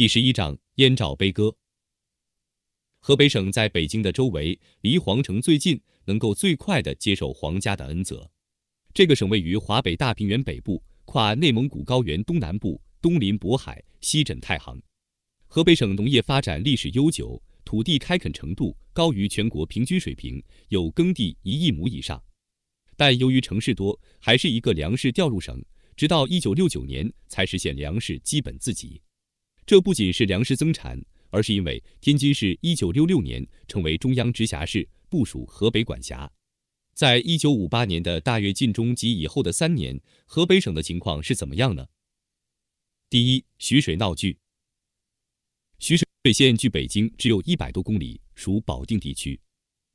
第十一章燕赵悲歌。河北省在北京的周围，离皇城最近，能够最快的接受皇家的恩泽。这个省位于华北大平原北部，跨内蒙古高原东南部，东临渤海，西枕太行。河北省农业发展历史悠久，土地开垦程度高于全国平均水平，有耕地一亿亩以上。但由于城市多，还是一个粮食调入省，直到一九六九年才实现粮食基本自给。这不仅是粮食增产，而是因为天津市一九六六年成为中央直辖市，部署河北管辖。在一九五八年的大跃进中及以后的三年，河北省的情况是怎么样呢？第一，徐水闹剧。徐水县距北京只有一百多公里，属保定地区。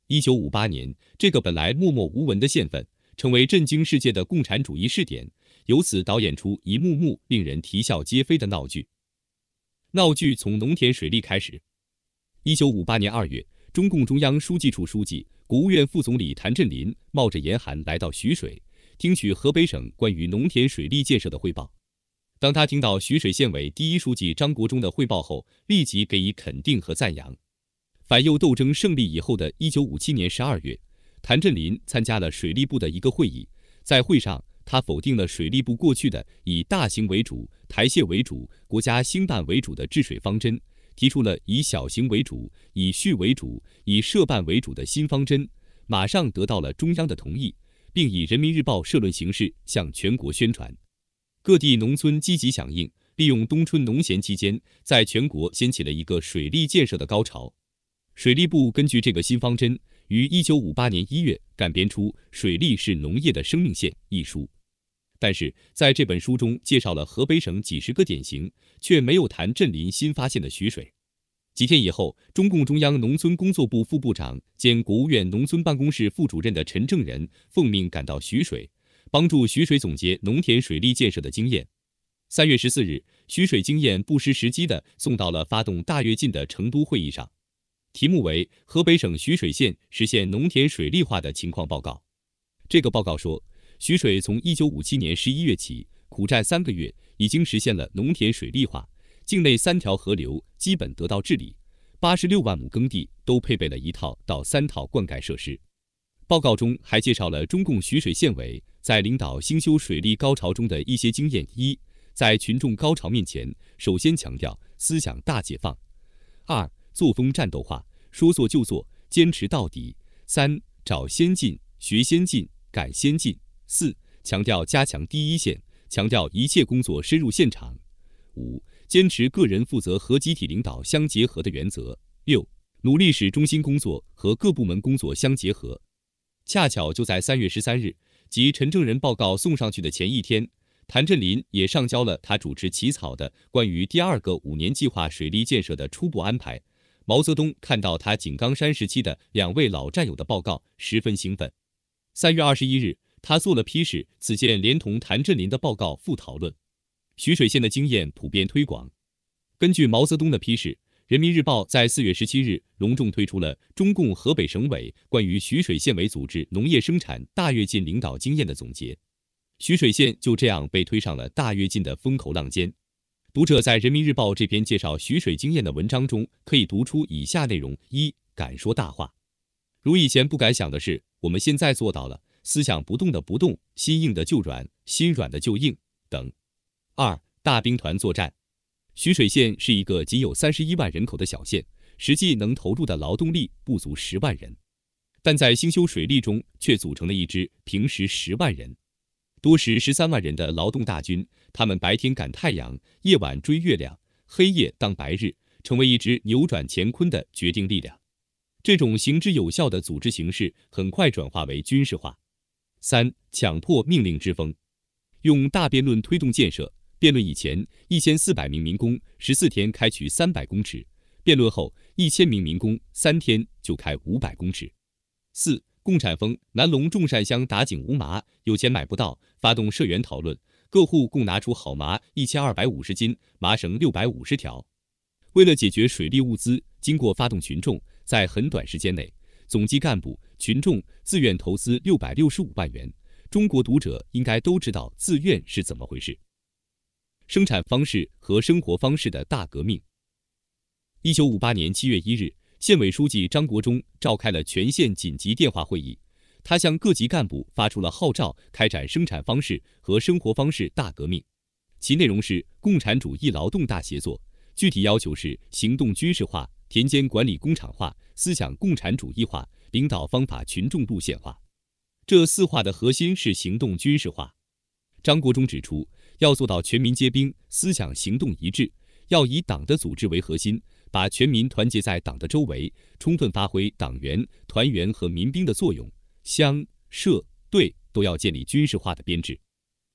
一九五八年，这个本来默默无闻的县份，成为震惊世界的共产主义试点，由此导演出一幕幕令人啼笑皆非的闹剧。闹剧从农田水利开始。一九五八年二月，中共中央书记处书记、国务院副总理谭震林冒着严寒来到徐水，听取河北省关于农田水利建设的汇报。当他听到徐水县委第一书记张国忠的汇报后，立即给予肯定和赞扬。反右斗争胜利以后的一九五七年十二月，谭震林参加了水利部的一个会议，在会上。他否定了水利部过去的以大型为主、台泄为主、国家兴办为主的治水方针，提出了以小型为主、以蓄为主、以设办为主的新方针，马上得到了中央的同意，并以人民日报社论形式向全国宣传。各地农村积极响应，利用冬春农闲期间，在全国掀起了一个水利建设的高潮。水利部根据这个新方针，于一九五八年一月改编出《水利是农业的生命线》一书。但是在这本书中介绍了河北省几十个典型，却没有谈镇林新发现的徐水。几天以后，中共中央农村工作部副部长兼国务院农村办公室副主任的陈正仁奉命赶到徐水，帮助徐水总结农田水利建设的经验。三月十四日，徐水经验不失时机地送到了发动大跃进的成都会议上，题目为《河北省徐水县实现农田水利化的情况报告》。这个报告说。徐水从一九五七年十一月起苦战三个月，已经实现了农田水利化，境内三条河流基本得到治理，八十六万亩耕地都配备了一套到三套灌溉设施。报告中还介绍了中共徐水县委在领导兴修水利高潮中的一些经验：一、在群众高潮面前，首先强调思想大解放；二、作风战斗化，说做就做，坚持到底；三、找先进，学先进，赶先进。四强调加强第一线，强调一切工作深入现场。五坚持个人负责和集体领导相结合的原则。六努力使中心工作和各部门工作相结合。恰巧就在三月十三日即陈正仁报告送上去的前一天，谭震林也上交了他主持起草的关于第二个五年计划水利建设的初步安排。毛泽东看到他井冈山时期的两位老战友的报告，十分兴奋。三月二十一日。他做了批示，此件连同谭震林的报告复讨论。徐水县的经验普遍推广。根据毛泽东的批示，《人民日报》在四月十七日隆重推出了中共河北省委关于徐水县委组织农业生产大跃进领导经验的总结。徐水县就这样被推上了大跃进的风口浪尖。读者在《人民日报》这篇介绍徐水经验的文章中，可以读出以下内容：一、敢说大话，如以前不敢想的事，我们现在做到了。思想不动的不动，心硬的就软，心软的就硬等。二大兵团作战，徐水县是一个仅有三十一万人口的小县，实际能投入的劳动力不足十万人，但在兴修水利中却组成了一支平时十万人，多时十三万人的劳动大军。他们白天赶太阳，夜晚追月亮，黑夜当白日，成为一支扭转乾坤的决定力量。这种行之有效的组织形式，很快转化为军事化。三强迫命令之风，用大辩论推动建设。辩论以前，一千四百名民工十四天开渠三百公尺；辩论后，一千名民工三天就开五百公尺。四共产风，南龙众善乡打井无麻，有钱买不到，发动社员讨论，各户共拿出好麻一千二百五十斤，麻绳六百五十条。为了解决水利物资，经过发动群众，在很短时间内。总计干部群众自愿投资六百六十五万元。中国读者应该都知道自愿是怎么回事。生产方式和生活方式的大革命。一九五八年七月一日，县委书记张国忠召开了全县紧急电话会议，他向各级干部发出了号召，开展生产方式和生活方式大革命。其内容是共产主义劳动大协作，具体要求是行动军事化，田间管理工厂化。思想共产主义化，领导方法群众路线化，这四化的核心是行动军事化。张国忠指出，要做到全民皆兵，思想行动一致，要以党的组织为核心，把全民团结在党的周围，充分发挥党员、团员和民兵的作用。乡、社、队都要建立军事化的编制。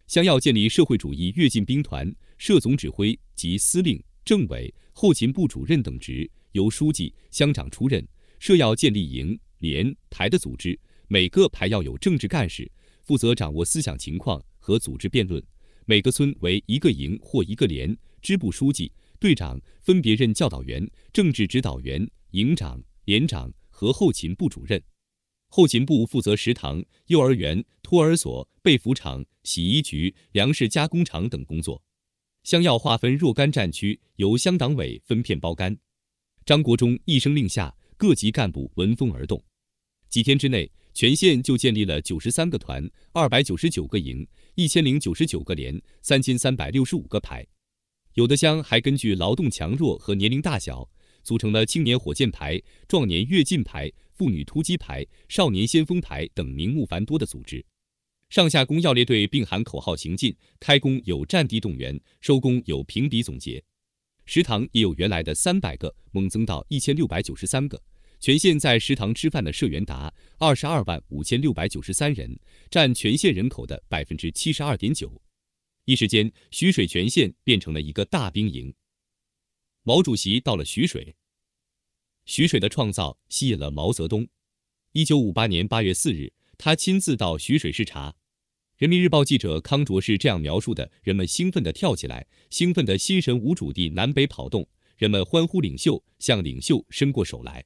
乡要建立社会主义跃进兵团，设总指挥及司令、政委、后勤部主任等职。由书记、乡长出任，设要建立营、连、排的组织，每个排要有政治干事，负责掌握思想情况和组织辩论。每个村为一个营或一个连，支部书记、队长分别任教导员、政治指导员、营长、连长和后勤部主任。后勤部负责食堂、幼儿园、托儿所、被服厂、洗衣局、粮食加工厂等工作。乡要划分若干战区，由乡党委分片包干。张国忠一声令下，各级干部闻风而动。几天之内，全县就建立了九十三个团、二百九十九个营、一千零九十九个连、三千三百六十五个排。有的乡还根据劳动强弱和年龄大小，组成了青年火箭排、壮年跃进排、妇女突击排、少年先锋排等名目繁多的组织。上下工要列队并喊口号行进，开工有战地动员，收工有评比总结。食堂也有原来的三百个，猛增到一千六百九十三个。全县在食堂吃饭的社员达二十二万五千六百九十三人，占全县人口的百分之七十二点九。一时间，徐水全县变成了一个大兵营。毛主席到了徐水，徐水的创造吸引了毛泽东。一九五八年八月四日，他亲自到徐水视察。人民日报记者康卓是这样描述的：“人们兴奋地跳起来，兴奋的心神无主地南北跑动，人们欢呼，领袖向领袖伸过手来。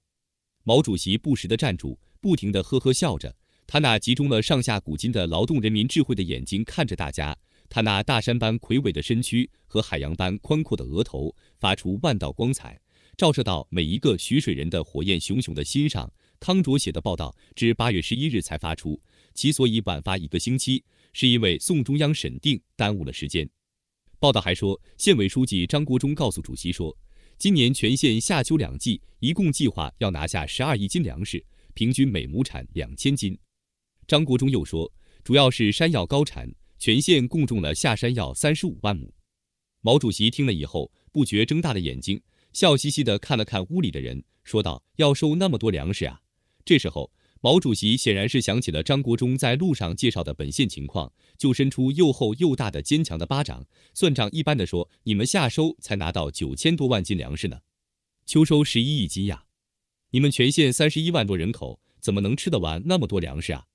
毛主席不时地站住，不停地呵呵笑着。他那集中了上下古今的劳动人民智慧的眼睛看着大家，他那大山般魁伟的身躯和海洋般宽阔的额头发出万道光彩，照射到每一个徐水人的火焰熊熊的心上。”康卓写的报道至八月十一日才发出，其所以晚发一个星期。是因为宋中央审定耽误了时间。报道还说，县委书记张国忠告诉主席说，今年全县夏秋两季一共计划要拿下十二亿斤粮食，平均每亩产两千斤。张国忠又说，主要是山药高产，全县共种了下山药三十五万亩。毛主席听了以后，不觉睁大了眼睛，笑嘻嘻地看了看屋里的人，说道：“要收那么多粮食啊！”这时候。毛主席显然是想起了张国忠在路上介绍的本县情况，就伸出又厚又大的、坚强的巴掌，算账一般的说：“你们夏收才拿到九千多万斤粮食呢，秋收十一亿斤呀！你们全县三十一万多人口，怎么能吃得完那么多粮食啊？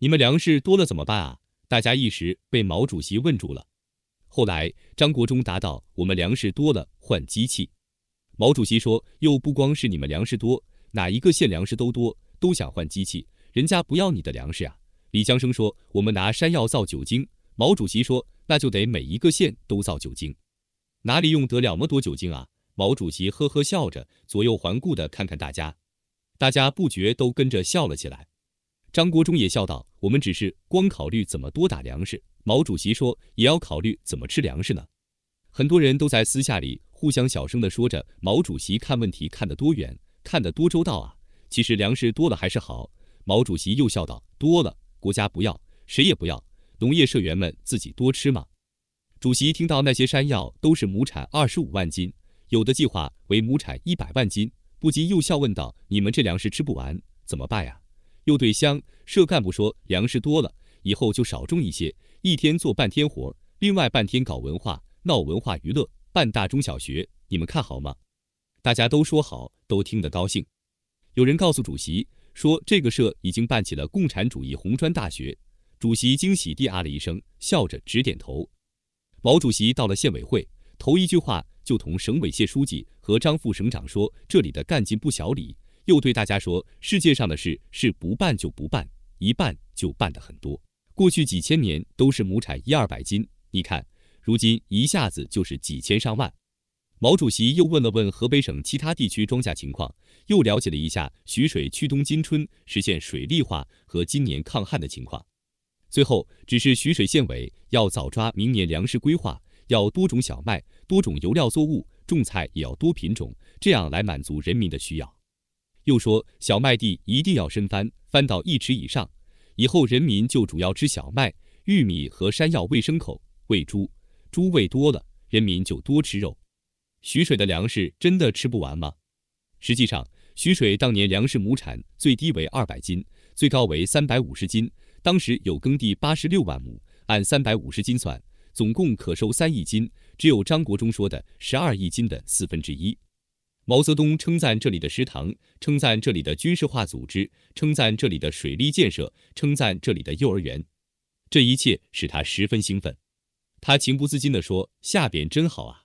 你们粮食多了怎么办啊？”大家一时被毛主席问住了。后来张国忠答道：“我们粮食多了换机器。”毛主席说：“又不光是你们粮食多，哪一个县粮食都多。”都想换机器，人家不要你的粮食啊！李江生说：“我们拿山药造酒精。”毛主席说：“那就得每一个县都造酒精，哪里用得了那么多酒精啊？”毛主席呵呵笑着，左右环顾的看看大家，大家不觉都跟着笑了起来。张国忠也笑道：“我们只是光考虑怎么多打粮食。”毛主席说：“也要考虑怎么吃粮食呢？”很多人都在私下里互相小声的说着：“毛主席看问题看得多远，看得多周到啊！”其实粮食多了还是好。毛主席又笑道：“多了，国家不要，谁也不要，农业社员们自己多吃嘛。”主席听到那些山药都是亩产二十五万斤，有的计划为亩产一百万斤，不禁又笑问道：“你们这粮食吃不完怎么办呀？”又对乡社干部说：“粮食多了以后就少种一些，一天做半天活，另外半天搞文化，闹文化娱乐，办大中小学，你们看好吗？”大家都说好，都听得高兴。有人告诉主席说，这个社已经办起了共产主义红砖大学。主席惊喜地啊了一声，笑着直点头。毛主席到了县委会，头一句话就同省委谢书记和张副省长说：“这里的干劲不小。”李。”又对大家说：“世界上的事是不办就不办，一办就办得很多。过去几千年都是亩产一二百斤，你看如今一下子就是几千上万。”毛主席又问了问河北省其他地区庄稼情况。又了解了一下徐水区东金村实现水利化和今年抗旱的情况，最后只是徐水县委要早抓明年粮食规划，要多种小麦，多种油料作物，种菜也要多品种，这样来满足人民的需要。又说小麦地一定要深翻，翻到一尺以上，以后人民就主要吃小麦、玉米和山药喂牲口、喂猪，猪喂多了，人民就多吃肉。徐水的粮食真的吃不完吗？实际上。徐水当年粮食亩产最低为二百斤，最高为三百五十斤。当时有耕地八十六万亩，按三百五十斤算，总共可收三亿斤，只有张国忠说的十二亿斤的四分之一。毛泽东称赞这里的食堂，称赞这里的军事化组织，称赞这里的水利建设，称赞这里的幼儿园，这一切使他十分兴奋。他情不自禁地说：“下边真好啊，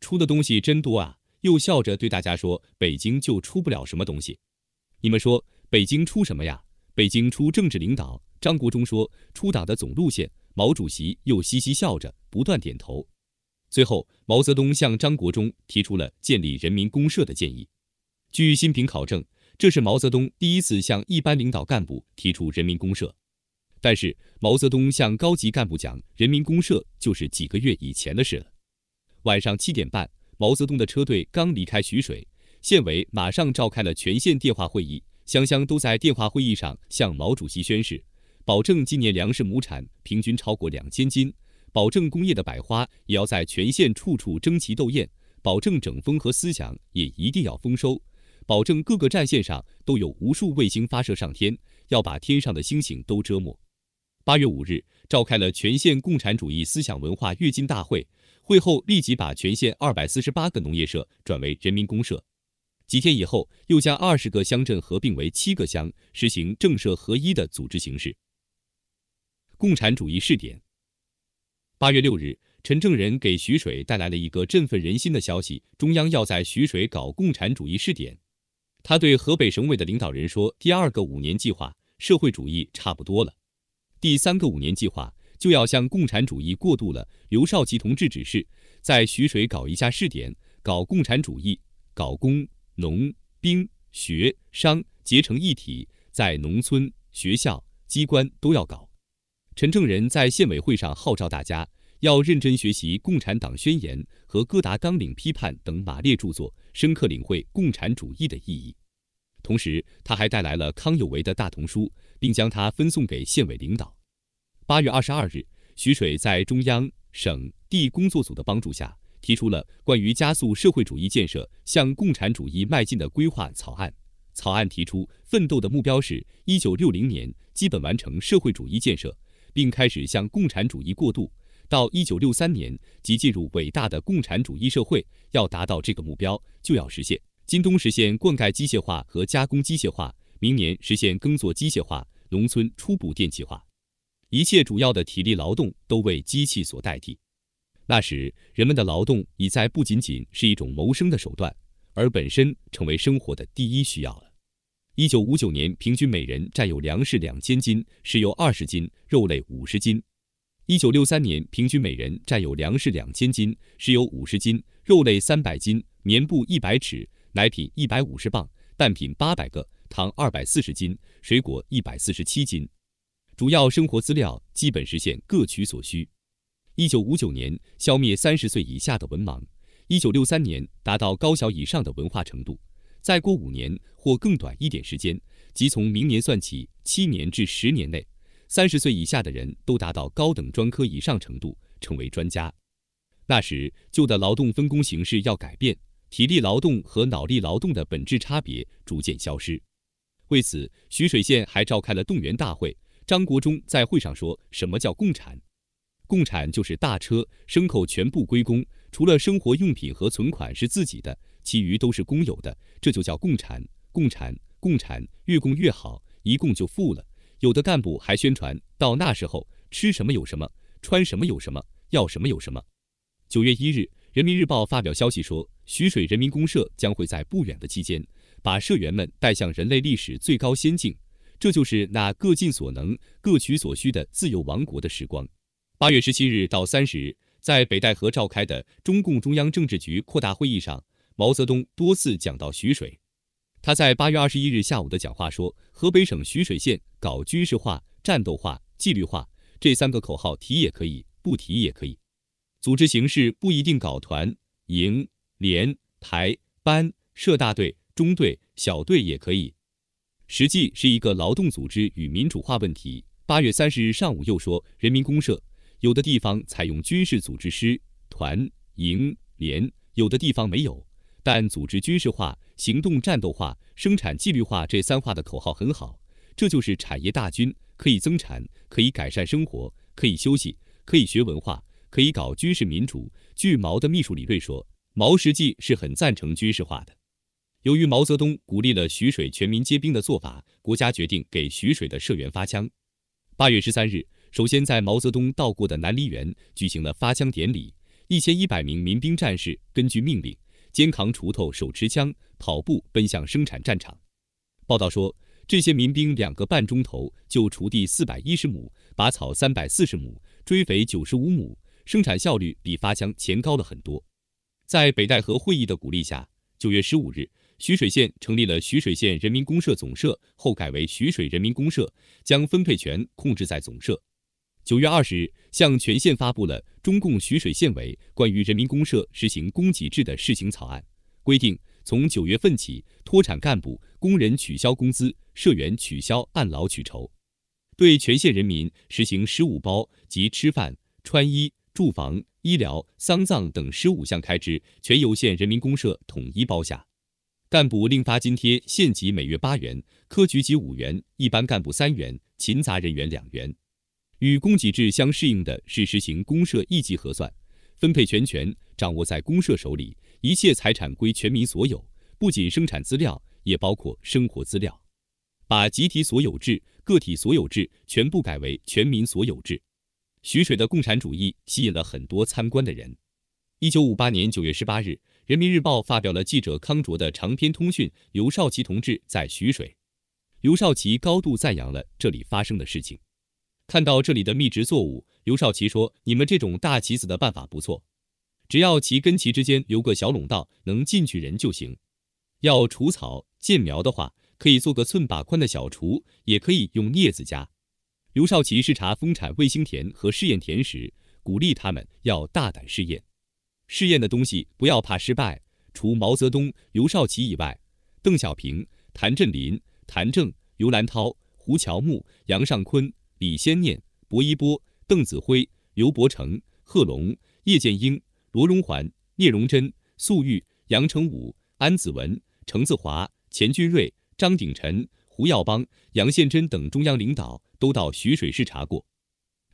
出的东西真多啊。”又笑着对大家说：“北京就出不了什么东西，你们说北京出什么呀？北京出政治领导。”张国忠说：“出党的总路线。”毛主席又嘻嘻笑着，不断点头。最后，毛泽东向张国忠提出了建立人民公社的建议。据新平考证，这是毛泽东第一次向一般领导干部提出人民公社。但是，毛泽东向高级干部讲人民公社，就是几个月以前的事了。晚上七点半。毛泽东的车队刚离开徐水，县委马上召开了全县电话会议，乡乡都在电话会议上向毛主席宣誓，保证今年粮食亩产平均超过两千斤，保证工业的百花也要在全县处处争奇斗艳，保证整风和思想也一定要丰收，保证各个战线上都有无数卫星发射上天，要把天上的星星都遮没。八月五日，召开了全县共产主义思想文化跃进大会。会后立即把全县二百四十八个农业社转为人民公社，几天以后又将二十个乡镇合并为七个乡，实行政社合一的组织形式。共产主义试点。八月六日，陈正仁给徐水带来了一个振奋人心的消息：中央要在徐水搞共产主义试点。他对河北省委的领导人说：“第二个五年计划，社会主义差不多了；第三个五年计划。”就要向共产主义过渡了。刘少奇同志指示，在徐水搞一下试点，搞共产主义，搞工农兵学商结成一体，在农村、学校、机关都要搞。陈正仁在县委会上号召大家要认真学习《共产党宣言》和《哥达纲领批判》等马列著作，深刻领会共产主义的意义。同时，他还带来了康有为的《大同书》，并将它分送给县委领导。八月二十二日，徐水在中央、省、地工作组的帮助下，提出了关于加速社会主义建设向共产主义迈进的规划草案。草案提出，奋斗的目标是：一九六零年基本完成社会主义建设，并开始向共产主义过渡；到一九六三年，即进入伟大的共产主义社会。要达到这个目标，就要实现：今冬实现灌溉机械化和加工机械化，明年实现耕作机械化，农村初步电气化。一切主要的体力劳动都为机器所代替。那时，人们的劳动已在不仅仅是一种谋生的手段，而本身成为生活的第一需要了。一九五九年，平均每人占有粮食两千斤，石油二十斤，肉类五十斤；一九六三年，平均每人占有粮食两千斤，石油五十斤，肉类三百斤，棉布一百尺，奶品一百五十磅，蛋品八百个，糖二百四十斤，水果一百四十七斤。主要生活资料基本实现各取所需。一九五九年消灭三十岁以下的文盲，一九六三年达到高小以上的文化程度。再过五年或更短一点时间，即从明年算起七年至十年内，三十岁以下的人都达到高等专科以上程度，成为专家。那时，旧的劳动分工形式要改变，体力劳动和脑力劳动的本质差别逐渐消失。为此，徐水县还召开了动员大会。张国忠在会上说：“什么叫共产？共产就是大车牲口全部归公，除了生活用品和存款是自己的，其余都是公有的，这就叫共产。共产，共产，越共越好，一共就富了。有的干部还宣传，到那时候吃什么有什么，穿什么有什么，要什么有什么。”九月一日，《人民日报》发表消息说，徐水人民公社将会在不远的期间，把社员们带向人类历史最高先进。这就是那各尽所能、各取所需的自由王国的时光。八月十七日到三十日，在北戴河召开的中共中央政治局扩大会议上，毛泽东多次讲到徐水。他在八月二十一日下午的讲话说：“河北省徐水县搞军事化、战斗化、纪律化这三个口号提也可以，不提也可以。组织形式不一定搞团、营、连、排、班、社、大队、中队、小队也可以。”实际是一个劳动组织与民主化问题。八月三十日上午又说，人民公社有的地方采用军事组织师、团、营、连，有的地方没有，但组织军事化、行动战斗化、生产纪律化这三化的口号很好。这就是产业大军，可以增产，可以改善生活，可以休息，可以学文化，可以搞军事民主。据毛的秘书李瑞说，毛实际是很赞成军事化的。由于毛泽东鼓励了徐水全民皆兵的做法，国家决定给徐水的社员发枪。八月十三日，首先在毛泽东到过的南梨园举行了发枪典礼。一千一百名民兵战士根据命令，肩扛锄头，手持枪，跑步奔向生产战场。报道说，这些民兵两个半钟头就锄地四百一十亩，拔草三百四十亩，追肥九十五亩，生产效率比发枪前高了很多。在北戴河会议的鼓励下，九月十五日。徐水县成立了徐水县人民公社总社后，改为徐水人民公社，将分配权控制在总社。九月二十日，向全县发布了中共徐水县委关于人民公社实行供给制的试行草案，规定从九月份起，脱产干部、工人取消工资，社员取消按劳取酬，对全县人民实行十五包，即吃饭、穿衣、住房、医疗、丧葬等十五项开支，全由县人民公社统一包下。干部另发津贴，县级每月八元，科局级五元，一般干部三元，勤杂人员两元。与供给制相适应的是实行公社一级核算、分配，全权掌握在公社手里，一切财产归全民所有，不仅生产资料，也包括生活资料，把集体所有制、个体所有制全部改为全民所有制。徐水的共产主义吸引了很多参观的人。一九五八年九月十八日。人民日报发表了记者康卓的长篇通讯《刘少奇同志在徐水》。刘少奇高度赞扬了这里发生的事情。看到这里的密植作物，刘少奇说：“你们这种大旗子的办法不错，只要其跟其之间留个小垄道，能进去人就行。要除草、间苗的话，可以做个寸把宽的小锄，也可以用镊子夹。”刘少奇视察丰产卫星田和试验田时，鼓励他们要大胆试验。试验的东西不要怕失败。除毛泽东、刘少奇以外，邓小平、谭震林、谭政、刘兰涛、胡乔木、杨尚昆、李先念、薄一波、邓子恢、刘伯承、贺龙、叶剑英、罗荣桓、聂荣臻、粟裕、杨成武、安子文、程子华、钱俊瑞、张鼎臣、胡耀邦、杨宪珍等中央领导都到徐水视察过。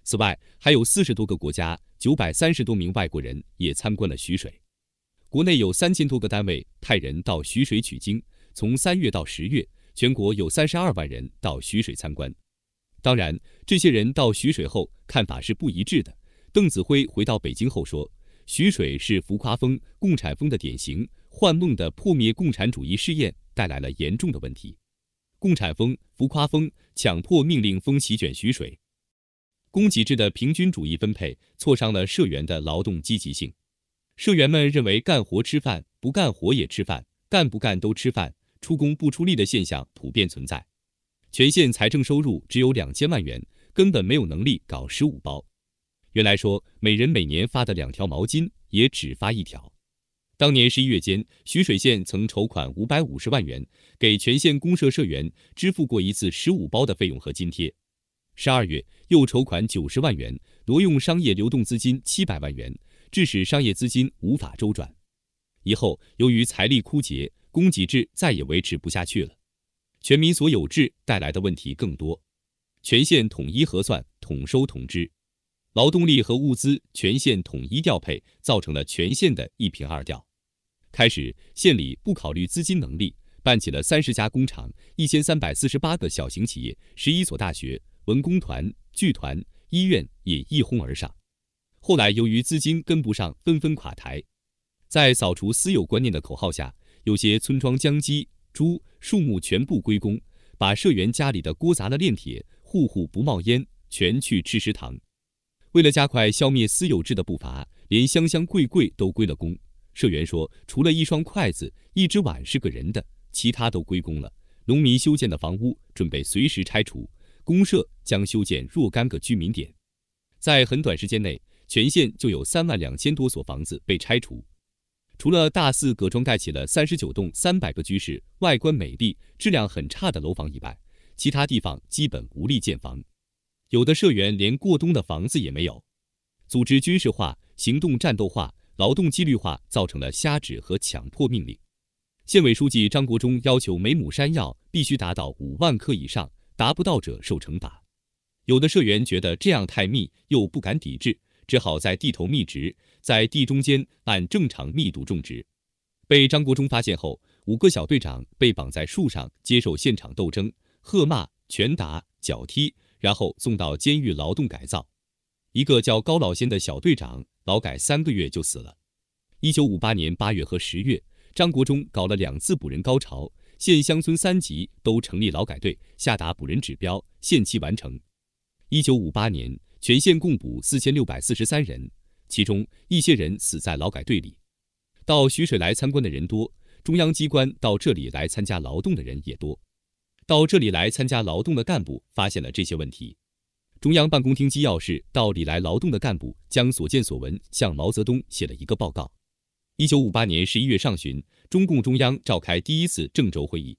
此外，还有四十多个国家、九百三十多名外国人也参观了徐水。国内有三千多个单位派人到徐水取经，从三月到十月，全国有三十二万人到徐水参观。当然，这些人到徐水后看法是不一致的。邓子恢回到北京后说：“徐水是浮夸风、共产风的典型，幻梦的破灭，共产主义试验带来了严重的问题。共产风、浮夸风、强迫命令风席卷徐水。”供给制的平均主义分配挫伤了社员的劳动积极性，社员们认为干活吃饭，不干活也吃饭，干不干都吃饭，出工不出力的现象普遍存在。全县财政收入只有两千万元，根本没有能力搞十五包。原来说每人每年发的两条毛巾也只发一条。当年十一月间，徐水县曾筹款五百五十万元，给全县公社社员支付过一次十五包的费用和津贴。十二月又筹款九十万元，挪用商业流动资金七百万元，致使商业资金无法周转。以后由于财力枯竭，供给制再也维持不下去了。全民所有制带来的问题更多，全县统一核算、统收、统支，劳动力和物资全县统一调配，造成了全县的一平二调。开始，县里不考虑资金能力，办起了三十家工厂、一千三百四十八个小型企业、十一所大学。文工团、剧团、医院也一哄而上，后来由于资金跟不上，纷纷垮台。在扫除私有观念的口号下，有些村庄将鸡、猪、树木全部归公，把社员家里的锅砸了炼铁，户户不冒烟，全去吃食堂。为了加快消灭私有制的步伐，连箱箱柜柜都归了公。社员说，除了一双筷子、一只碗是个人的，其他都归公了。农民修建的房屋准备随时拆除。公社将修建若干个居民点，在很短时间内，全县就有三万两千多所房子被拆除。除了大寺葛庄盖起了三十九栋三百个居室、外观美丽、质量很差的楼房以外，其他地方基本无力建房。有的社员连过冬的房子也没有。组织军事化，行动战斗化，劳动纪律化，造成了瞎指和强迫命令。县委书记张国忠要求，每亩山药必须达到五万克以上。达不到者受惩罚。有的社员觉得这样太密，又不敢抵制，只好在地头密植，在地中间按正常密度种植。被张国忠发现后，五个小队长被绑在树上接受现场斗争、喝骂、拳打、脚踢，然后送到监狱劳动改造。一个叫高老仙的小队长，劳改三个月就死了。一九五八年八月和十月，张国忠搞了两次捕人高潮。县乡村三级都成立劳改队，下达补人指标，限期完成。一九五八年，全县共补四千六百四十三人，其中一些人死在劳改队里。到徐水来参观的人多，中央机关到这里来参加劳动的人也多。到这里来参加劳动的干部发现了这些问题，中央办公厅机要室到里来劳动的干部将所见所闻向毛泽东写了一个报告。一九五八年十一月上旬。中共中央召开第一次郑州会议，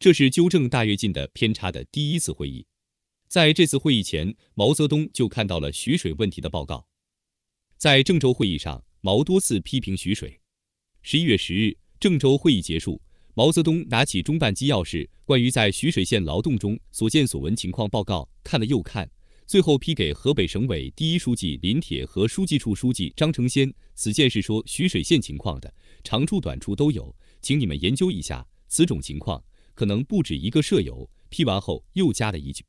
这是纠正大跃进的偏差的第一次会议。在这次会议前，毛泽东就看到了徐水问题的报告。在郑州会议上，毛多次批评徐水。十一月十日，郑州会议结束，毛泽东拿起中办机要室关于在徐水县劳动中所见所闻情况报告看了又看，最后批给河北省委第一书记林铁和书记处书记张承先。此件是说徐水县情况的。长处短处都有，请你们研究一下。此种情况可能不止一个舍友。批完后又加了一句：“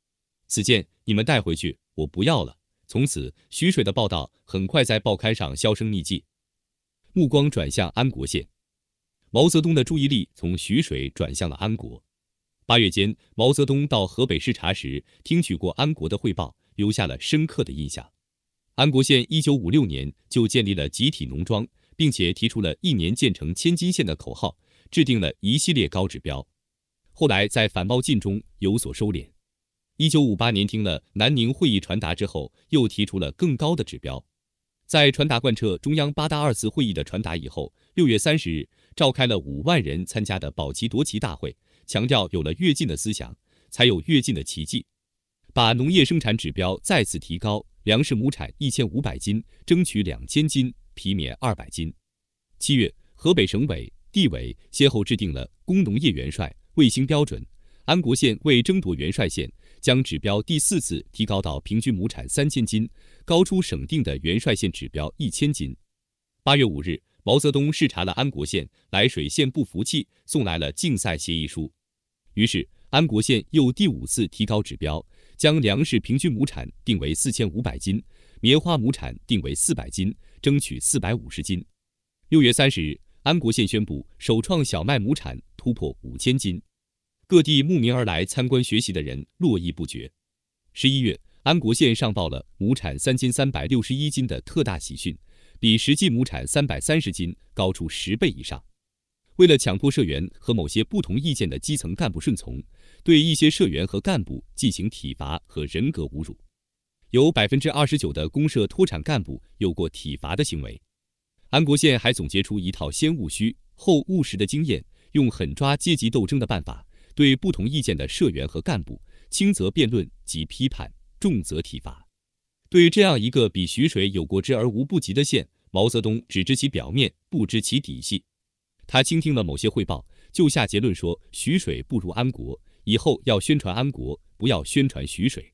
此件你们带回去，我不要了。”从此，徐水的报道很快在报刊上销声匿迹。目光转向安国县，毛泽东的注意力从徐水转向了安国。八月间，毛泽东到河北视察时，听取过安国的汇报，留下了深刻的印象。安国县一九五六年就建立了集体农庄。并且提出了一年建成千斤县的口号，制定了一系列高指标。后来在反冒进中有所收敛。一九五八年听了南宁会议传达之后，又提出了更高的指标。在传达贯彻中央八大二次会议的传达以后，六月三十日召开了五万人参加的保旗夺旗大会，强调有了跃进的思想，才有跃进的奇迹，把农业生产指标再次提高，粮食亩产一千五百斤，争取两千斤。皮棉二百斤。七月，河北省委、地委先后制定了工农业元帅卫星标准。安国县为争夺元帅县，将指标第四次提高到平均亩产三千斤，高出省定的元帅县指标一千斤。八月五日，毛泽东视察了安国县，涞水县不服气，送来了竞赛协议书。于是，安国县又第五次提高指标，将粮食平均亩产定为四千五百斤。棉花亩产定为四百斤，争取四百五十斤。六月三十日，安国县宣布首创小麦亩产突破五千斤，各地慕名而来参观学习的人络绎不绝。十一月，安国县上报了亩产三千三百六十一斤的特大喜讯，比实际亩产三百三十斤高出十倍以上。为了强迫社员和某些不同意见的基层干部顺从，对一些社员和干部进行体罚和人格侮辱。有百分之二十九的公社脱产干部有过体罚的行为。安国县还总结出一套先务虚后务实的经验，用狠抓阶级斗争的办法，对不同意见的社员和干部，轻则辩论及批判，重则体罚。对这样一个比徐水有过之而无不及的县，毛泽东只知其表面，不知其底细。他倾听了某些汇报，就下结论说徐水不如安国，以后要宣传安国，不要宣传徐水。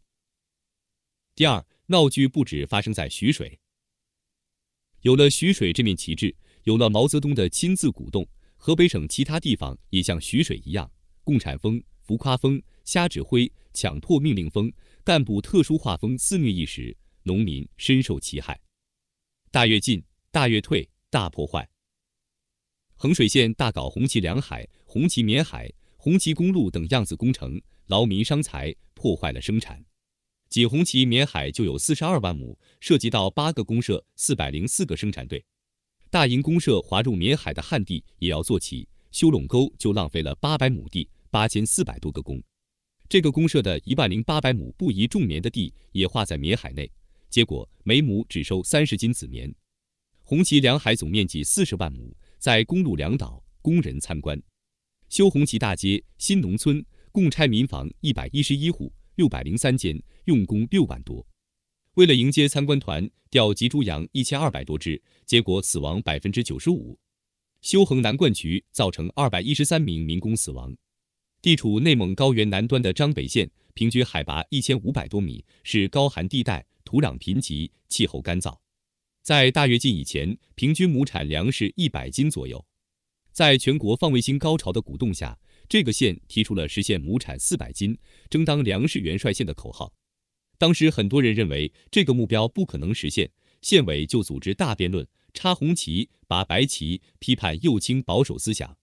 第二闹剧不止发生在徐水，有了徐水这面旗帜，有了毛泽东的亲自鼓动，河北省其他地方也像徐水一样，共产风、浮夸风、瞎指挥、强迫命令风、干部特殊化风肆虐一时，农民深受其害。大跃进、大跃退、大破坏。衡水县大搞红旗两海、红旗棉海、红旗公路等样子工程，劳民伤财，破坏了生产。仅红旗棉海就有四十二万亩，涉及到八个公社四百零四个生产队。大营公社划入棉海的旱地也要做起修垄沟，就浪费了八百亩地八千四百多个工。这个公社的一万零八百亩不宜种棉的地也划在棉海内，结果每亩只收三十斤籽棉。红旗粮海总面积四十万亩，在公路两岛，工人参观，修红旗大街新农村，共拆民房一百一十一户。六百零三间，用工六万多。为了迎接参观团，调集猪羊一千二百多只，结果死亡百分之九十五。修衡南灌渠，造成二百一十三名民工死亡。地处内蒙高原南端的张北县，平均海拔一千五百多米，是高寒地带，土壤贫瘠，气候干燥。在大跃进以前，平均亩产粮食一百斤左右。在全国放卫星高潮的鼓动下。这个县提出了实现亩产四百斤，争当粮食元帅县的口号。当时很多人认为这个目标不可能实现，县委就组织大辩论，插红旗，拔白旗，批判右倾保守思想。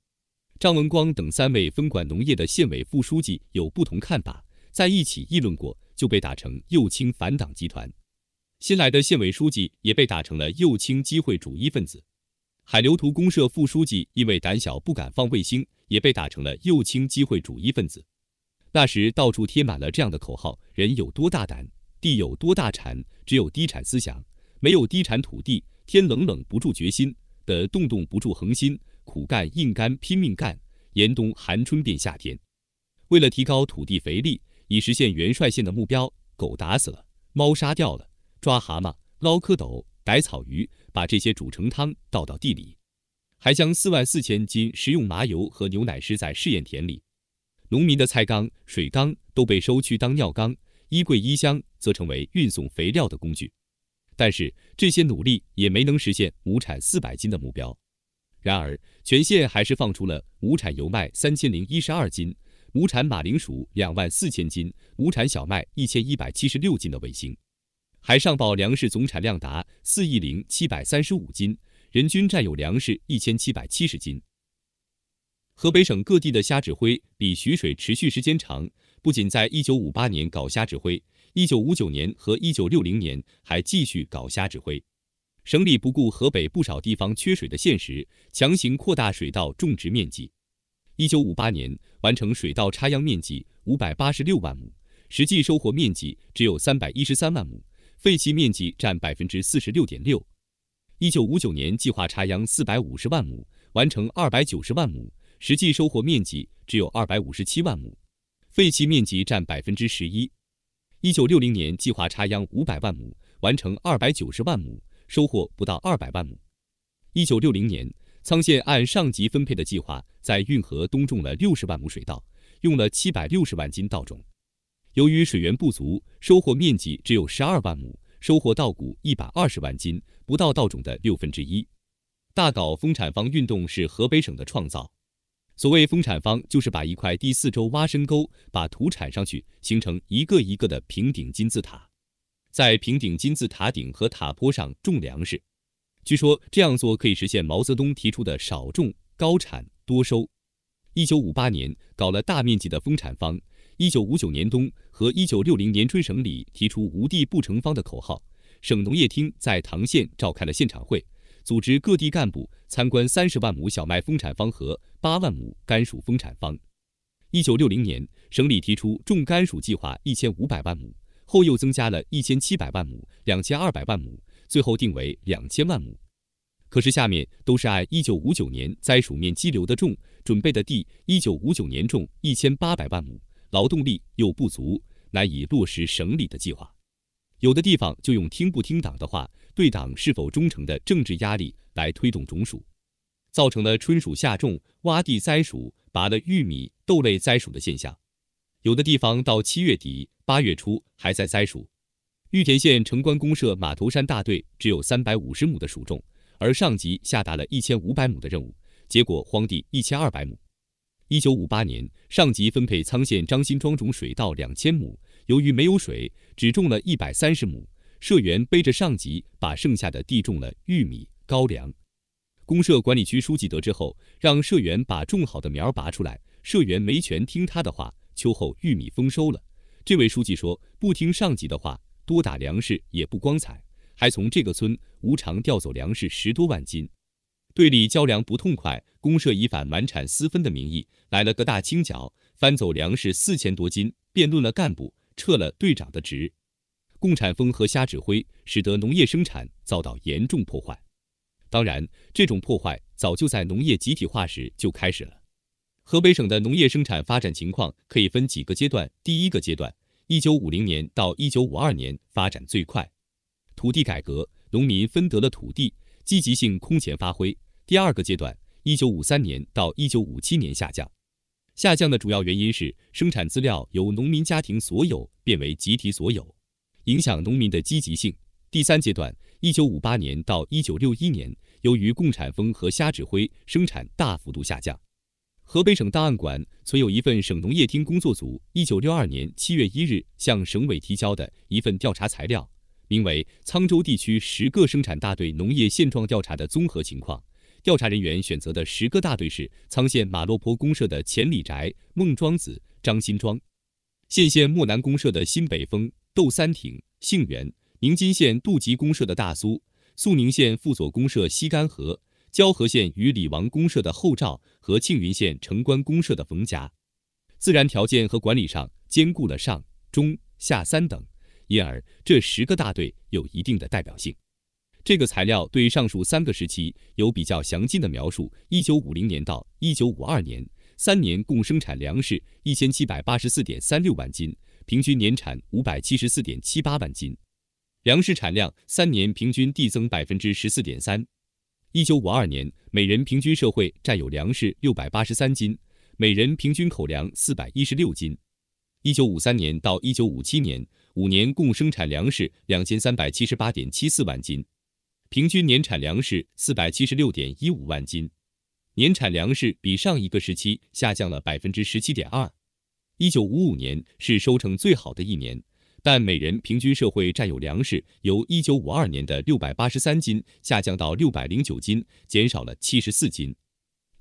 张文光等三位分管农业的县委副书记有不同看法，在一起议论过，就被打成右倾反党集团。新来的县委书记也被打成了右倾机会主义分子。海流图公社副书记因为胆小不敢放卫星，也被打成了右倾机会主义分子。那时到处贴满了这样的口号：人有多大胆，地有多大产。只有低产思想，没有低产土地。天冷冷不住决心的动动不住恒心，苦干硬干拼命干，严冬寒春变夏天。为了提高土地肥力，以实现元帅县的目标，狗打死了，猫杀掉了，抓蛤蟆，捞蝌蚪，逮草鱼。把这些煮成汤倒到地里，还将四万四千斤食用麻油和牛奶施在试验田里。农民的菜缸、水缸都被收去当尿缸，衣柜、衣箱则成为运送肥料的工具。但是这些努力也没能实现亩产四百斤的目标。然而，全县还是放出了亩产油麦三千零一十二斤、亩产马铃薯两万四千斤、亩产小麦一千一百七十六斤的卫星。还上报粮食总产量达四亿零七百三十五斤，人均占有粮食一千七百七十斤。河北省各地的虾指挥比徐水持续时间长，不仅在一九五八年搞虾指挥，一九五九年和一九六零年还继续搞虾指挥。省里不顾河北不少地方缺水的现实，强行扩大水稻种植面积。一九五八年完成水稻插秧面积五百八十六万亩，实际收获面积只有三百一十三万亩。废弃面积占百分之四十六点六。一九五九年计划插秧四百五十万亩，完成二百九十万亩，实际收获面积只有二百五十七万亩，废弃面积占百分之十一。一九六零年计划插秧五百万亩，完成二百九十万亩，收获不到二百万亩。一九六零年，仓县按上级分配的计划，在运河东种了六十万亩水稻，用了七百六十万斤稻种。由于水源不足，收获面积只有十二万亩，收获稻谷一百二十万斤，不到稻种的六分之一。大搞丰产方运动是河北省的创造。所谓丰产方，就是把一块地四周挖深沟，把土铲上去，形成一个一个的平顶金字塔，在平顶金字塔顶和塔坡上种粮食。据说这样做可以实现毛泽东提出的少种高产多收。一九五八年搞了大面积的丰产方。一九五九年冬和一九六零年春，省里提出“无地不成方”的口号，省农业厅在唐县召开了现场会，组织各地干部参观三十万亩小麦丰产方和八万亩甘薯丰产方。一九六零年，省里提出种甘薯计划一千五百万亩，后又增加了一千七百万亩、两千二百万亩，最后定为两千万亩。可是下面都是按一九五九年栽薯面积留的种，准备的地，一九五九年种一千八百万亩。劳动力又不足，难以落实省里的计划。有的地方就用听不听党的话、对党是否忠诚的政治压力来推动种薯，造成了春薯夏种、挖地栽薯、拔了玉米豆类栽薯的现象。有的地方到七月底八月初还在栽薯。玉田县城关公社马头山大队只有三百五十亩的薯种，而上级下达了一千五百亩的任务，结果荒地一千二百亩。一九五八年，上级分配沧县张新庄种水稻两千亩，由于没有水，只种了一百三十亩。社员背着上级，把剩下的地种了玉米、高粱。公社管理区书记得知后，让社员把种好的苗拔出来。社员没全听他的话。秋后玉米丰收了，这位书记说：“不听上级的话，多打粮食也不光彩。”还从这个村无偿调走粮食十多万斤。队里交粮不痛快，公社以反满产私分的名义来了个大清剿，翻走粮食四千多斤，辩论了干部，撤了队长的职。共产风和瞎指挥，使得农业生产遭到严重破坏。当然，这种破坏早就在农业集体化时就开始了。河北省的农业生产发展情况可以分几个阶段。第一个阶段，一九五零年到一九五二年发展最快，土地改革，农民分得了土地。积极性空前发挥。第二个阶段，一九五三年到一九五七年下降，下降的主要原因是生产资料由农民家庭所有变为集体所有，影响农民的积极性。第三阶段，一九五八年到一九六一年，由于共产风和瞎指挥，生产大幅度下降。河北省档案馆存有一份省农业厅工作组一九六二年七月一日向省委提交的一份调查材料。名为《沧州地区十个生产大队农业现状调查的综合情况》，调查人员选择的十个大队是：沧县马洛坡公社的前李宅、孟庄子、张新庄；献县漠南公社的新北风、窦三亭、杏园；宁津县杜集公社的大苏；肃宁县副左公社西干河；交河县与李王公社的后赵和庆云县城关公社的冯家。自然条件和管理上兼顾了上、中、下三等。因而，这十个大队有一定的代表性。这个材料对上述三个时期有比较详尽的描述。一九五零年到一九五二年，三年共生产粮食一千七百八十四点三六万斤，平均年产五百七十四点七八万斤，粮食产量三年平均递增百分之十四点三。一九五二年，每人平均社会占有粮食六百八十三斤，每人平均口粮四百一十六斤。一九五三年到一九五七年。五年共生产粮食两千三百七十八点七四万斤，平均年产粮食四百七十六点一五万斤，年产粮食比上一个时期下降了百分之十七点二。一九五五年是收成最好的一年，但每人平均社会占有粮食由一九五二年的六百八十三斤下降到六百零九斤，减少了七十四斤。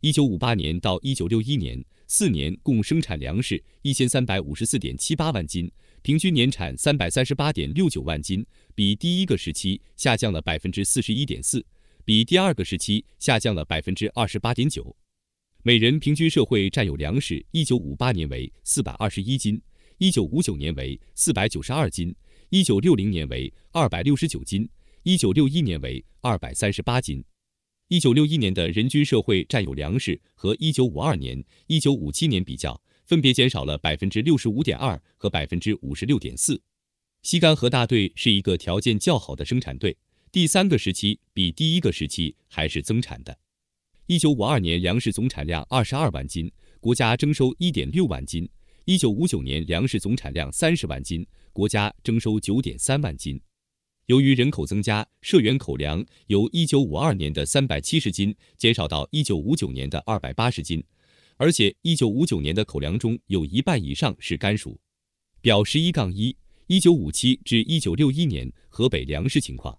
一九五八年到一九六一年四年共生产粮食一千三百五十四点七八万斤。平均年产三百三十八点六九万斤，比第一个时期下降了百分之四十一点四，比第二个时期下降了百分之二十八点九。每人平均社会占有粮食：一九五八年为四百二十一斤，一九五九年为四百九十二斤，一九六零年为二百六十九斤，一九六一年为二百三十八斤。一九六一年的人均社会占有粮食和一九五二年、一九五七年比较。分别减少了百分之六十五点二和百分之五十六点四。西干河大队是一个条件较好的生产队，第三个时期比第一个时期还是增产的。一九五二年粮食总产量二十二万斤，国家征收一点六万斤；一九五九年粮食总产量三十万斤，国家征收九点三万斤。由于人口增加，社员口粮由一九五二年的三百七十斤减少到一九五九年的二百八十斤。而且，一九五九年的口粮中有一半以上是甘薯。表十一杠一，一九五七至一九六一年河北粮食情况：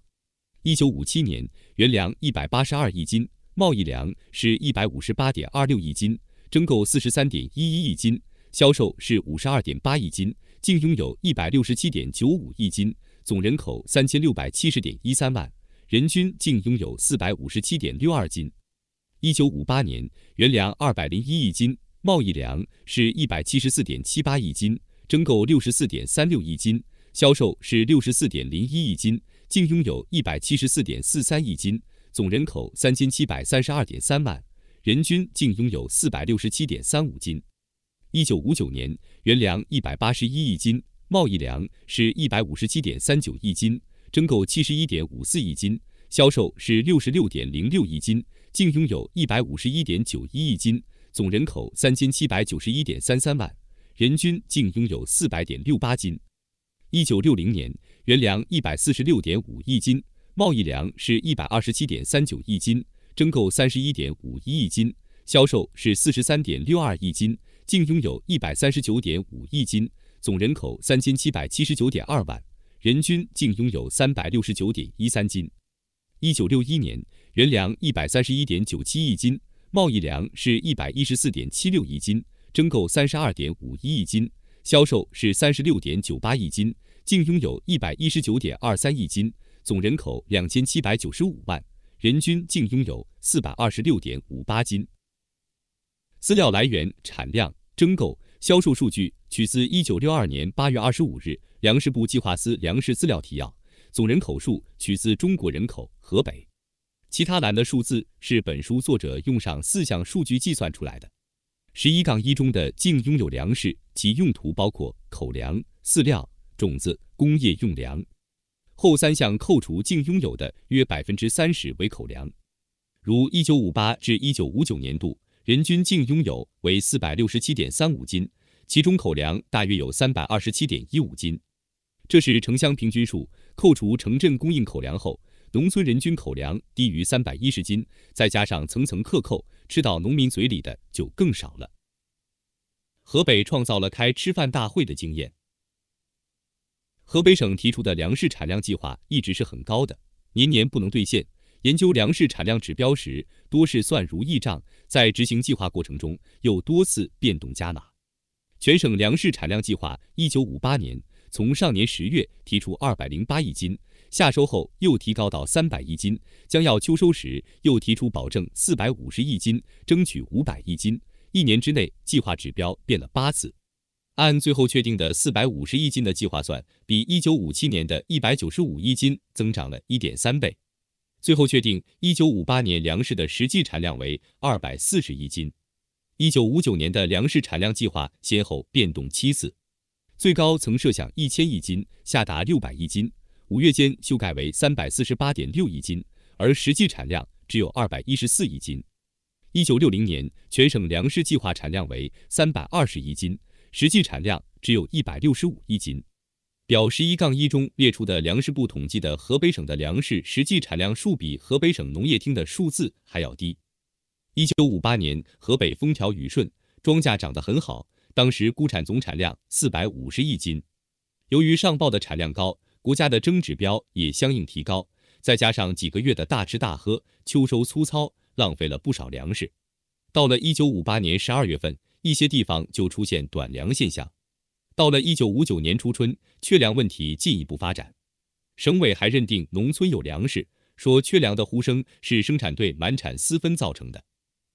一九五七年，原粮一百八十二亿斤，贸易粮是一百五十八点二六亿斤，征购四十三点一一亿斤，销售是五十二点八亿斤，净拥有一百六十七点九五亿斤，总人口三千六百七十点一三万，人均净拥有四百五十七点六二斤。一九五八年，原粮二百零一亿斤，贸易粮是一百七十四点七八亿斤，征购六十四点三六亿斤，销售是六十四点零一亿斤，净拥有一百七十四点四三亿斤，总人口三千七百三十二点三万，人均净拥有四百六十七点三五斤。一九五九年，原粮一百八十一亿斤，贸易粮是一百五十七点三九亿斤，征购七十一点五四亿斤，销售是六十六点零六亿斤。竟拥有一百五十一点九一亿斤，总人口三千七百九十一点三三万，人均净拥有四百点六八斤。一九六零年，原粮一百四十六点五亿斤，贸易粮是一百二十七点三九亿斤，征购三十一点五一亿斤，销售是四十三点六二亿斤，净拥有一百三十九点五亿斤，总人口三千七百七十九点二万，人均净拥有三百六十九点一三斤。一九六一年。原粮一百三十一点九七亿斤，贸易粮是一百一十四点七六亿斤，征购三十二点五一亿斤，销售是三十六点九八亿斤，净拥有一百一十九点二三亿斤，总人口两千七百九十五万，人均净拥有四百二十六点五八斤。资料来源：产量、征购、销售数据取自一九六二年八月二十五日粮食部计划司粮食资料提要，总人口数取自中国人口，河北。其他栏的数字是本书作者用上四项数据计算出来的。十一杠一中的净拥有粮食及用途包括口粮、饲料、种子、工业用粮。后三项扣除净拥有的约百分之三十为口粮。如一九五八至一九五九年度，人均净拥有为四百六十七点三五斤，其中口粮大约有三百二十七点一五斤。这是城乡平均数，扣除城镇供应口粮后。农村人均口粮低于三百一十斤，再加上层层克扣，吃到农民嘴里的就更少了。河北创造了开吃饭大会的经验。河北省提出的粮食产量计划一直是很高的，年年不能兑现。研究粮食产量指标时多是算如意账，在执行计划过程中又多次变动加码。全省粮食产量计划，一九五八年从上年十月提出二百零八亿斤。夏收后又提高到三百亿斤，将要秋收时又提出保证四百五十亿斤，争取五百亿斤。一年之内计划指标变了八次。按最后确定的四百五十亿斤的计划算，比一九五七年的一百九十五亿斤增长了一点三倍。最后确定一九五八年粮食的实际产量为二百四十亿斤。一九五九年的粮食产量计划先后变动七次，最高曾设想一千亿斤，下达六百亿斤。五月间修改为三百四十八点六亿斤，而实际产量只有二百一十四亿斤。一九六零年，全省粮食计划产量为三百二十亿斤，实际产量只有一百六十五亿斤。表十一杠一中列出的粮食部统计的河北省的粮食实际产量数，比河北省农业厅的数字还要低。一九五八年，河北风调雨顺，庄稼长得很好，当时估产总产量四百五十亿斤，由于上报的产量高。国家的征指标也相应提高，再加上几个月的大吃大喝，秋收粗糙，浪费了不少粮食。到了一九五八年十二月份，一些地方就出现短粮现象。到了一九五九年初春，缺粮问题进一步发展。省委还认定农村有粮食，说缺粮的呼声是生产队满产私分造成的。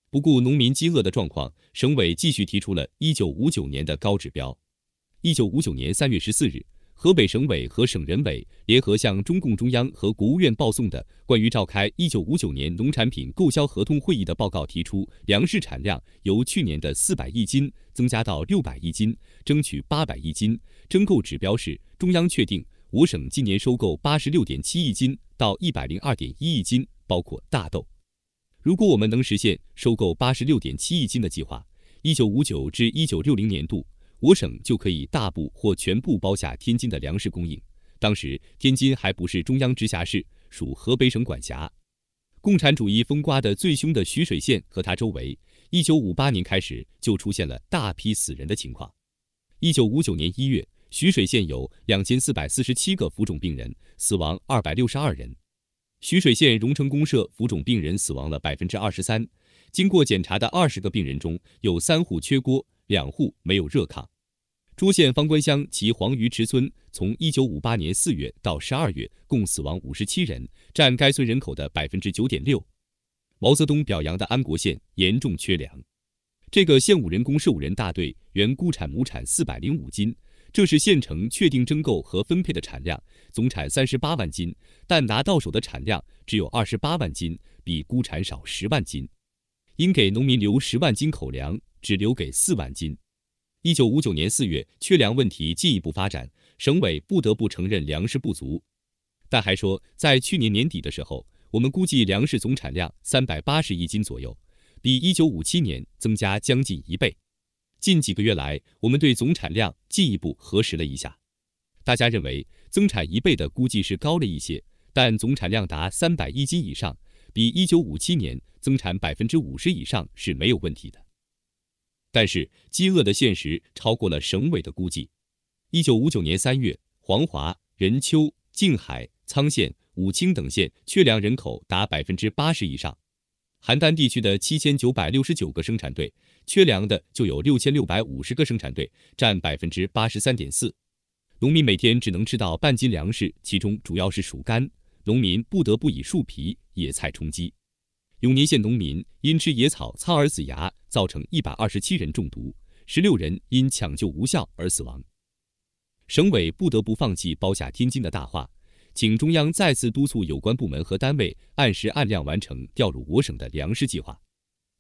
不顾农民饥饿的状况，省委继续提出了一九五九年的高指标。一九五九年三月十四日。河北省委和省人委联合向中共中央和国务院报送的关于召开一九五九年农产品购销合同会议的报告提出，粮食产量由去年的四百亿斤增加到六百亿斤，争取八百亿斤。征购指标是中央确定，我省今年收购八十六点七亿斤到一百零二点一亿斤，包括大豆。如果我们能实现收购八十六点七亿斤的计划，一九五九至一九六零年度。我省就可以大部或全部包下天津的粮食供应。当时天津还不是中央直辖市，属河北省管辖。共产主义风刮得最凶的徐水县和它周围，一九五八年开始就出现了大批死人的情况。一九五九年一月，徐水县有两千四百四十七个浮肿病人，死亡二百六十二人。徐水县荣成公社浮肿病人死亡了百分之二十三。经过检查的二十个病人中有三户缺锅，两户没有热炕。涿县方官乡及黄鱼池村，从一九五八年四月到十二月，共死亡五十七人，占该村人口的百分之九点六。毛泽东表扬的安国县严重缺粮。这个县五人工十五人大队原估产亩产四百零五斤，这是县城确定征购和分配的产量，总产三十八万斤，但拿到手的产量只有二十八万斤，比估产少十万斤。应给农民留十万斤口粮，只留给四万斤。一九五九年四月，缺粮问题进一步发展，省委不得不承认粮食不足，但还说，在去年年底的时候，我们估计粮食总产量三百八十亿斤左右，比一九五七年增加将近一倍。近几个月来，我们对总产量进一步核实了一下，大家认为增产一倍的估计是高了一些，但总产量达三百亿斤以上，比一九五七年增产百分之五十以上是没有问题的。但是，饥饿的现实超过了省委的估计。一九五九年三月，黄骅、任丘、静海、沧县、武清等县缺粮人口达百分之八十以上。邯郸地区的七千九百六十九个生产队，缺粮的就有六千六百五十个生产队，占百分之八十三点四。农民每天只能吃到半斤粮食，其中主要是薯干。农民不得不以树皮、野菜充饥。永年县农民因吃野草，苍耳子牙。造成一百二十七人中毒，十六人因抢救无效而死亡。省委不得不放弃包下天津的大话，请中央再次督促有关部门和单位按时按量完成调入我省的粮食计划。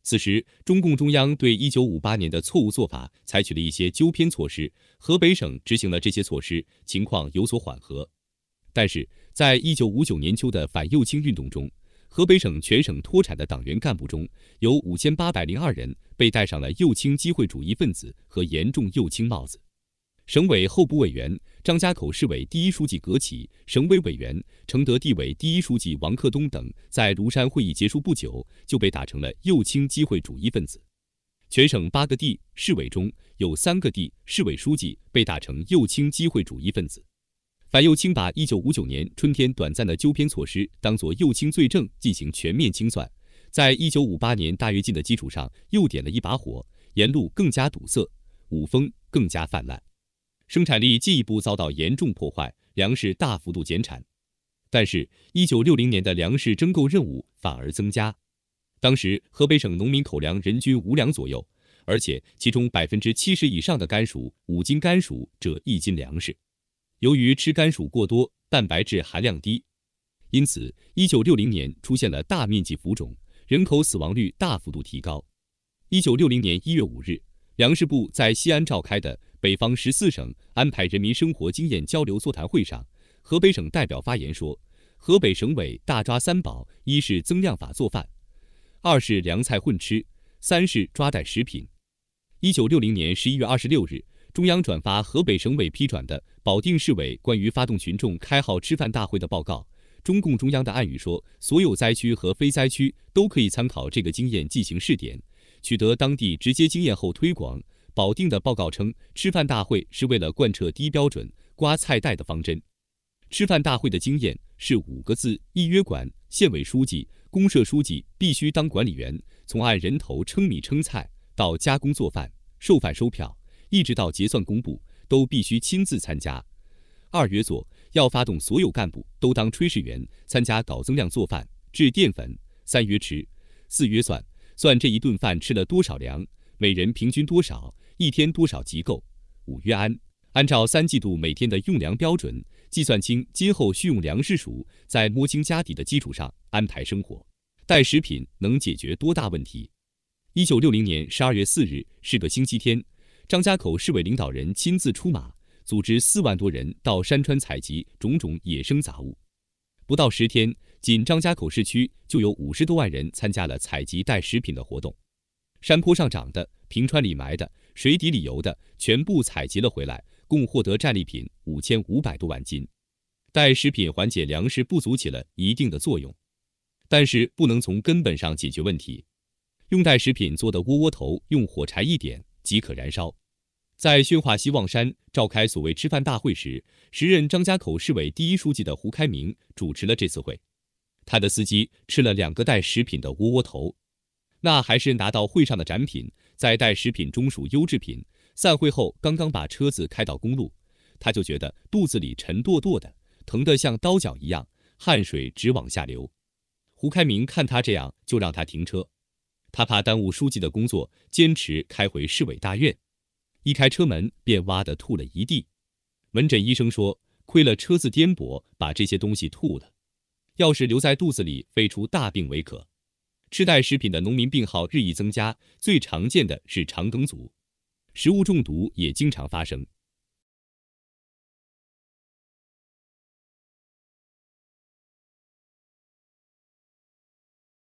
此时，中共中央对一九五八年的错误做法采取了一些纠偏措施，河北省执行了这些措施，情况有所缓和。但是在一九五九年秋的反右倾运动中，河北省全省脱产的党员干部中有五千八百零二人被戴上了右倾机会主义分子和严重右倾帽子。省委候补委员、张家口市委第一书记葛启，省委委员、承德地委第一书记王克东等，在庐山会议结束不久就被打成了右倾机会主义分子。全省八个地市委中有三个地市委书记被打成右倾机会主义分子。反右倾把一九五九年春天短暂的纠偏措施当作右倾罪证进行全面清算，在一九五八年大跃进的基础上又点了一把火，沿路更加堵塞，五风更加泛滥，生产力进一步遭到严重破坏，粮食大幅度减产。但是，一九六零年的粮食征购任务反而增加。当时，河北省农民口粮人均五两左右，而且其中百分之七十以上的甘薯，五斤甘薯折一斤粮食。由于吃甘薯过多，蛋白质含量低，因此一九六零年出现了大面积浮肿，人口死亡率大幅度提高。一九六零年一月五日，粮食部在西安召开的北方十四省安排人民生活经验交流座谈会上，河北省代表发言说，河北省委大抓三宝：一是增量法做饭，二是凉菜混吃，三是抓带食品。一九六零年十一月二十六日，中央转发河北省委批转的。保定市委关于发动群众开好吃饭大会的报告，中共中央的暗语说，所有灾区和非灾区都可以参考这个经验进行试点，取得当地直接经验后推广。保定的报告称，吃饭大会是为了贯彻低标准、刮菜袋的方针。吃饭大会的经验是五个字：一约管。县委书记、公社书记必须当管理员，从按人头称米称菜，到加工做饭、售饭收票，一直到结算公布。都必须亲自参加。二约作要发动所有干部都当炊事员，参加搞增量做饭、制淀粉。三约吃，四约算，算这一顿饭吃了多少粮，每人平均多少，一天多少即够。五约安，按照三季度每天的用粮标准，计算清今后需用粮食数，在摸清家底的基础上安排生活，带食品能解决多大问题。一九六零年十二月四日是个星期天。张家口市委领导人亲自出马，组织四万多人到山川采集种种野生杂物。不到十天，仅张家口市区就有五十多万人参加了采集带食品的活动。山坡上长的，平川里埋的，水底里游的，全部采集了回来，共获得战利品五千五百多万斤。带食品缓解粮食不足起了一定的作用，但是不能从根本上解决问题。用带食品做的窝窝头，用火柴一点。即可燃烧。在宣化西望山召开所谓吃饭大会时，时任张家口市委第一书记的胡开明主持了这次会。他的司机吃了两个带食品的窝窝头，那还是拿到会上的展品，在带食品中属优质品。散会后，刚刚把车子开到公路，他就觉得肚子里沉堕堕的，疼得像刀绞一样，汗水直往下流。胡开明看他这样，就让他停车。他怕耽误书记的工作，坚持开回市委大院。一开车门便哇的吐了一地。门诊医生说，亏了车子颠簸，把这些东西吐了。要是留在肚子里，非出大病为可。吃带食品的农民病号日益增加，最常见的是肠梗阻，食物中毒也经常发生。